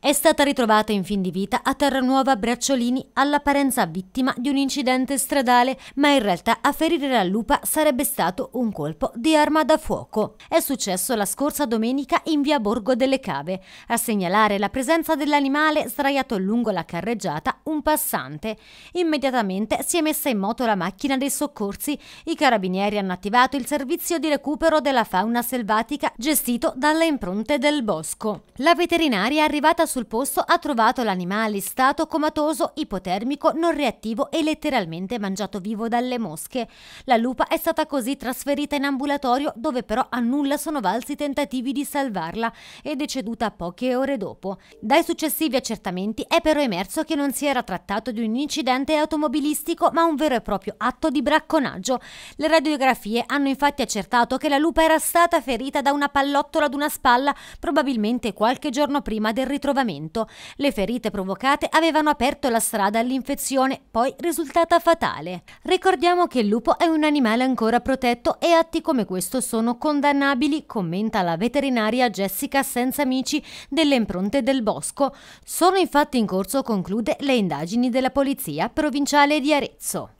È stata ritrovata in fin di vita a Terranuova Bracciolini all'apparenza vittima di un incidente stradale, ma in realtà a ferire la lupa sarebbe stato un colpo di arma da fuoco. È successo la scorsa domenica in via Borgo delle Cave. A segnalare la presenza dell'animale sdraiato lungo la carreggiata un passante. Immediatamente si è messa in moto la macchina dei soccorsi. I carabinieri hanno attivato il servizio di recupero della fauna selvatica gestito dalle impronte del bosco. La veterinaria è arrivata arrivata sul posto ha trovato l'animale in stato comatoso, ipotermico, non reattivo e letteralmente mangiato vivo dalle mosche. La lupa è stata così trasferita in ambulatorio dove però a nulla sono valsi i tentativi di salvarla è deceduta poche ore dopo. Dai successivi accertamenti è però emerso che non si era trattato di un incidente automobilistico ma un vero e proprio atto di bracconaggio. Le radiografie hanno infatti accertato che la lupa era stata ferita da una pallottola ad una spalla probabilmente qualche giorno prima del ritrovo ritrovamento. Le ferite provocate avevano aperto la strada all'infezione, poi risultata fatale. Ricordiamo che il lupo è un animale ancora protetto e atti come questo sono condannabili, commenta la veterinaria Jessica Senza Amici delle impronte del bosco. Sono infatti in corso, conclude, le indagini della polizia provinciale di Arezzo.